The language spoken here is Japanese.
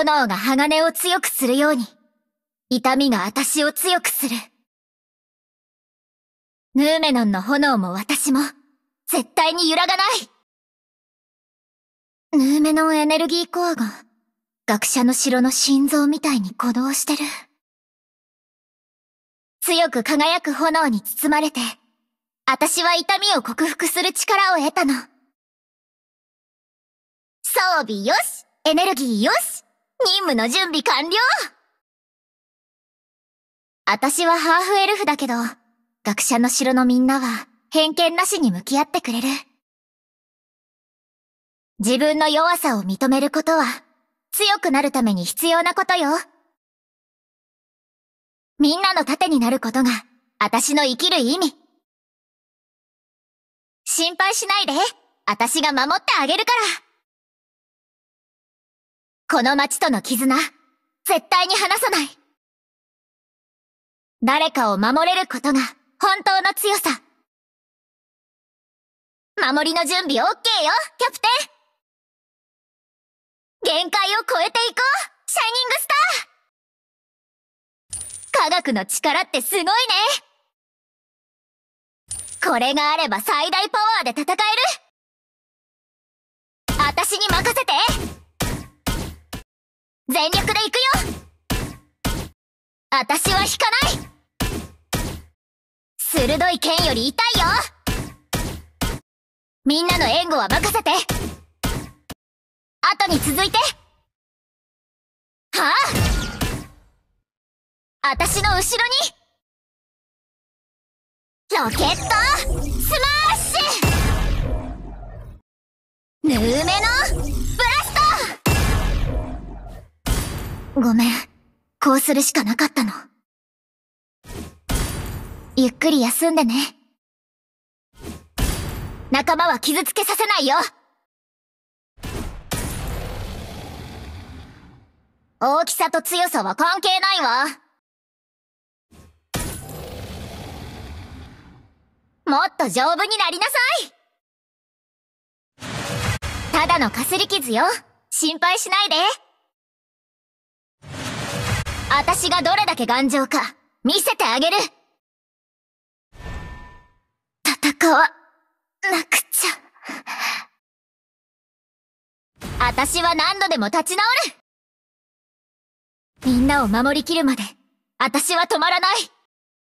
炎が鋼を強くするように、痛みが私を強くする。ヌーメノンの炎も私も、絶対に揺らがないヌーメノンエネルギーコアが、学者の城の心臓みたいに鼓動してる。強く輝く炎に包まれて、私は痛みを克服する力を得たの。装備よしエネルギーよし任務の準備完了私はハーフエルフだけど、学者の城のみんなは偏見なしに向き合ってくれる。自分の弱さを認めることは、強くなるために必要なことよ。みんなの盾になることが、私の生きる意味。心配しないで、私が守ってあげるから。この町との絆、絶対に離さない。誰かを守れることが本当の強さ。守りの準備 OK よ、キャプテン限界を超えていこうシャイニングスター科学の力ってすごいねこれがあれば最大パワーで戦える全力で行くよ私は引かない鋭い剣より痛いよみんなの援護は任せて後に続いてはあ私の後ろにロケットスマーごめん。こうするしかなかったの。ゆっくり休んでね。仲間は傷つけさせないよ大きさと強さは関係ないわ。もっと丈夫になりなさいただのかすり傷よ。心配しないで。私がどれだけ頑丈か、見せてあげる戦わ、なくちゃ。私は何度でも立ち直るみんなを守りきるまで、私は止まらない